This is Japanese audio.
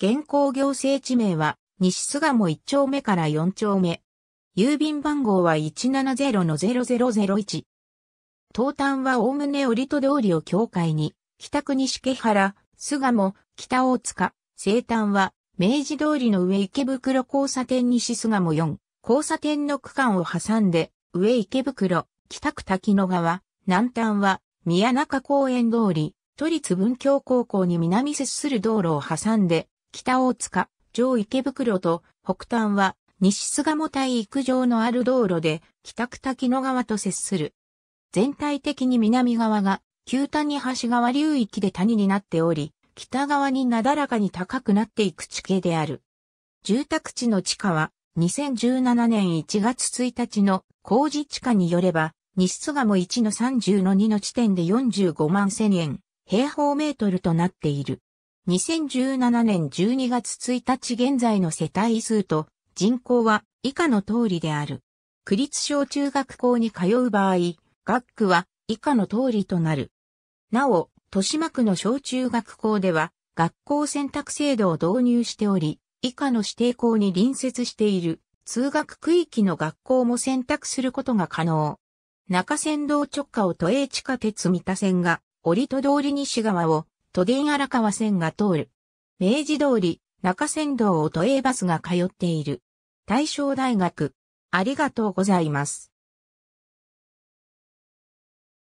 現行行政地名は、西菅も1丁目から4丁目。郵便番号は170の0001。東端はおおむね折戸通りを境界に、北区西毛原、菅も、北大塚、西端は、明治通りの上池袋交差点西菅も4、交差点の区間を挟んで、上池袋、北区滝野川、南端は、宮中公園通り、都立文教高校に南接する道路を挟んで、北大塚、上池袋と北端は西巣鴨対陸上のある道路で北区滝野川と接する。全体的に南側が旧谷橋川流域で谷になっており、北側になだらかに高くなっていく地形である。住宅地の地価は2017年1月1日の工事地価によれば、西巣鴨1の30の2の地点で45万1000円、平方メートルとなっている。2017年12月1日現在の世帯数と人口は以下の通りである。区立小中学校に通う場合、学区は以下の通りとなる。なお、豊島区の小中学校では学校選択制度を導入しており、以下の指定校に隣接している通学区域の学校も選択することが可能。中山道直下を都営地下鉄三田線が、折戸通り西側を都電荒川線が通る。明治通り、中山道を都営バスが通っている。大正大学。ありがとうございます。